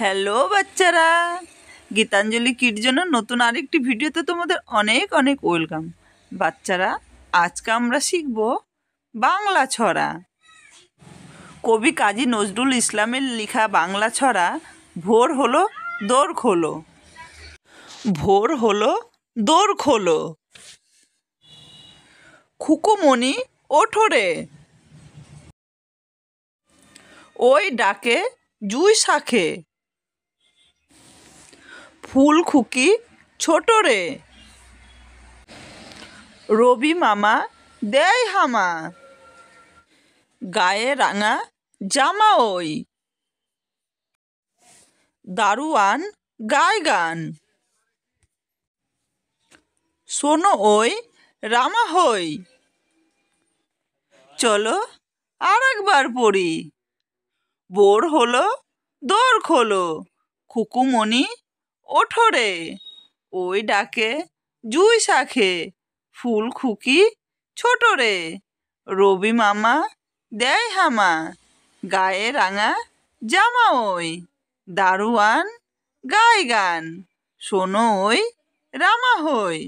hello বাচ্চারা Gitanjali kit জন্য নতুন আরেকটি ভিডিওতে তোমাদের অনেক অনেক ওয়েলকাম বাচ্চারা আজকে আমরা শিখব বাংলা ছড়া কবি কাজী নজরুল ইসলামের লেখা বাংলা ছড়া ভোর হলো দোর খোলো ভোর হলো দোর খোলো খুকুমণি ওঠোরে ওই ডাকে জুই শাখে ফুল খুকি ছোট রে রবি মামা দেয় হামা গায়ে রাঙা জামা ওই দারুয়ান গায় গান শোনো ওই রামা হই চলো আর একবার পড়ি বোর হলো দোর খোলো খুকুমণি ওঠো রে ওই ডাকে জুই শাখে ফুল খুকি ছোট রে রবি মামা দেয় হামা গায়ে রাঙা জামা ওই দারুয়ান গায় গান শোনো ওই রামা হই